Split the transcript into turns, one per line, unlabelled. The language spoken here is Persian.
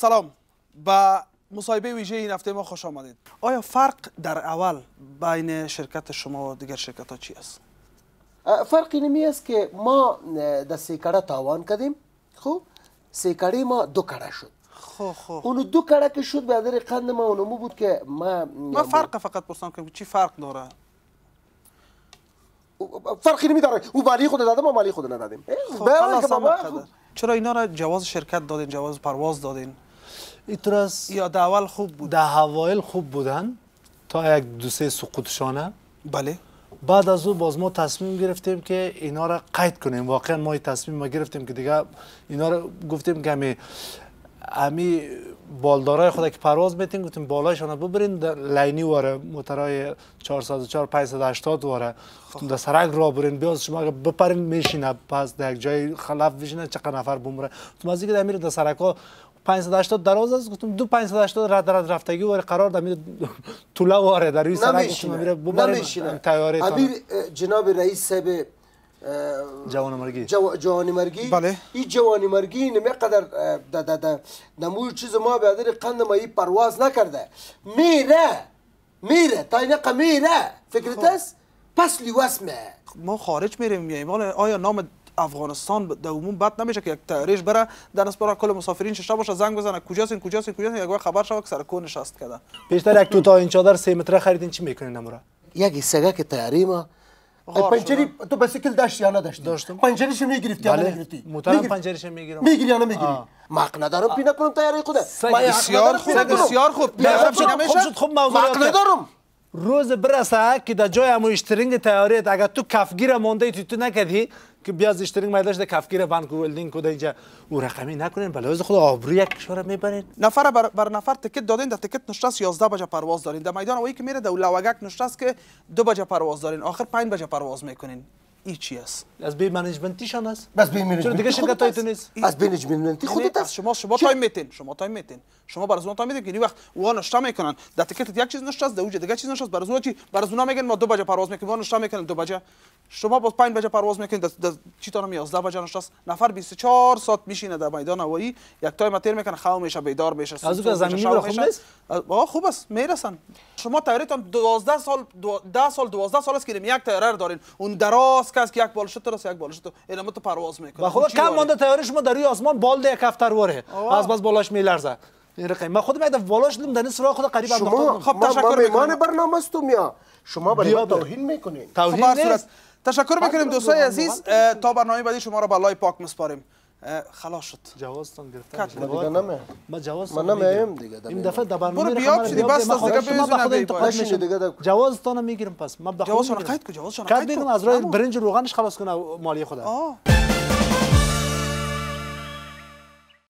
سلام با مصاحبه ویژه این هفته ما خوش آمدید آیا فرق در اول بین شرکت شما و دیگر شرکت ها چی است؟
فرق اینمی است که ما در سیکره تاوان کردیم خب سیکره ما دو کره شد
خو خو اونو
دو کره که شد
به در قند ما اونمو بود که ما ما فرق فقط پرسان که چی فرق داره فرقی نمی داره او مالی خود داده ما مالی خود ندادیم خب بله چرا اینا را جواز شرکت دادین جواز پرواز دادین ایتراس یا اول خوب بود در هوایل خوب بودن تا یک دو سه سقوطشانه بله
بعد از او باز ما تصمیم گرفتیم که اینا را قید کنیم واقعا ما تصمیم ما گرفتیم که دیگه اینا را گفتیم که امی بالدارای خود که پرواز میتین گفتیم بالایشان ببرین لینی واره موترای 404 580 واره گفتیم در سرک را برین بیاز شما اگر بپرین میشینه پس در یک جای خلاف بشینه چقدر نفر بمره گفتیم از اینکه در میره در سرک ها 580 دراز است گفتم دو 580 رد رد رفتگی واره قرار در میره طوله واره در روی سرک شما میره ببرین تیاره تانه جناب رئیس سبه جوانمرگی جو جوانمرگی بله این جوانمرگی نمی قدر د د ده نموی چیز ما به در قند ما پرواز نکرده میره میره تا میره فکرت خب. است پس لیوسمه
خب ما خارج میریم میایم حالا آیا نام افغانستان در عموم بد نمیشه که یک تاریخ بره در نسبت کل مسافرین شش باشه زنگ بزنه کجاست این کجاست این کجاست یک خبر شوه که کون نشست کده بیشتر یک
تو تا این چادر 3 متر خریدین چی میکنین نمره یک سگه که ما پنجری تو بسیکل داشت یا نداشتی داشتم پنجریش یا نگرفتی مطمئن پنجریش میگیرم میگیری یا نمیگیری مق ندارم پی نکنم تیاری خدا بسیار خوب بسیار خوب خوب خوب. روز برسه که در جای امو اشترینگ تیاریت اگر تو کفگیر مانده ای تو, تو نکردی که بیاز اشترینگ مایداش در کفگیر که
ولدینگ کده اینجا او رقمی نکنین بلای خود آبرو یک کشور میبرین نفر بر, نفر تکت دادین در تکت نشست یازده بجه پرواز دارین در میدان اویی که میره در لوگک نشست که دو بجه پرواز دارین آخر 5 بجه پرواز میکنین هیچی است از بی شان است بس بی منیجمنت دیگه شرکت هایتون نیست از بی
منیجمنتی یعنی خودت
است شما شما تایم میتین شما تایم میتین شما بر زون تایم میتین که یعنی وقت اون اشتا میکنن در تیکت یک چیز نشست در اوج دیگه چیز نشست بر زون چی بر زونا میگن ما دو بجه پرواز میکنیم اون اشتا میکنن دو بجه شما با 5 بجه پرواز میکنید در چی تا 11 بجه نشست نفر 24 ساعت میشینه در میدان هوایی یک تایم تیر میکنه خاو میشه بیدار میشه از اون زمینی رو خوب نیست خوب است میرسن شما تایرتون 12 سال 10 سال 12 سال است که یک تایرر دارین اون دراس که یک یک بالشت راست یک بالشت اینم تو پرواز میکنه با خدا کم مانده
تیاری شما در روی آسمان بالده یک هفتر واره از بس بالاش میلرزه رقم من خودم یادم بالاش
دیدم در این سراغ خود قریب شما خب تشکر میکنم برنامه استو تو میا شما برای توهین میکنین توهین خب، نیست تشکر میکنیم دوستای عزیز بله، بله. تا برنامه بعدی شما را به الله پاک میسپاریم خلاص شد جوازتون گرفتن کات دیگه نمه ما جواز من نمیایم دیگه این دفعه دبر برنامه برو بیاب شدی بس دیگه دیگه بزن خود انتقاد میشه
دیگه جوازتون میگیرم پس ما به خود جوازشون قید کو جوازشون قید کو از روی برنج روغنش خلاص کنه مالی خدا